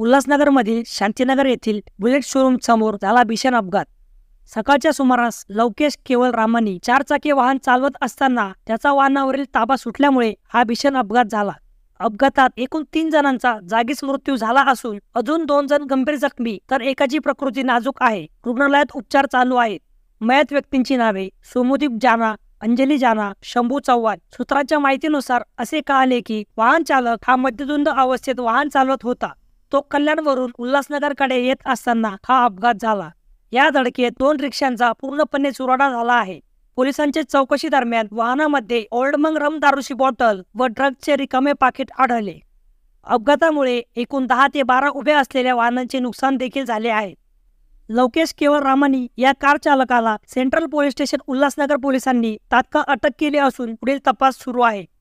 उल्हासनगरमधील शांतीनगर येथील bullet showroom समोर झाला भीषण अपघात सकाळच्या सुमारास लवकेश केवळ रामानी चारचाकी वाहन चालवत असताना त्याचा वाहनावरील ताबा सुटल्यामुळे हा भीषण अपघात झाला अपघातात एकूण तीन जणांचा जागीच मृत्यू झाला असून अजून दोन जण गंभीर जखमी तर एकाची प्रकृती नाजूक आहे रुग्णालयात उपचार चालू आहेत मयत व्यक्तींची नावे सोमोदीप जाना अंजली जाना शंभू चव्हाण सूत्रांच्या माहितीनुसार असे कळाले की वाहन चालक हा मध्यदुंद अवस्थेत वाहन चालवत होता तो कल्याणवरून उल्हासनगरकडे येत असताना हा अपघात झाला या धडकेत दोन रिक्षांचा पूर्णपणे चुराडा झाला आहे पोलिसांच्या चौकशी दरम्यान वाहनामध्ये ओल्डमंग रम दारूची बॉटल व ड्रग्सचे रिकामे पाकिट आढळले अपघातामुळे एकूण दहा ते बारा उभे असलेल्या वाहनांचे नुकसान देखील झाले आहे लवकेश केवळ रामानी या कार चालकाला सेंट्रल पोलीस स्टेशन उल्हासनगर पोलिसांनी तात्काळ अटक केली असून पुढील तपास सुरू आहे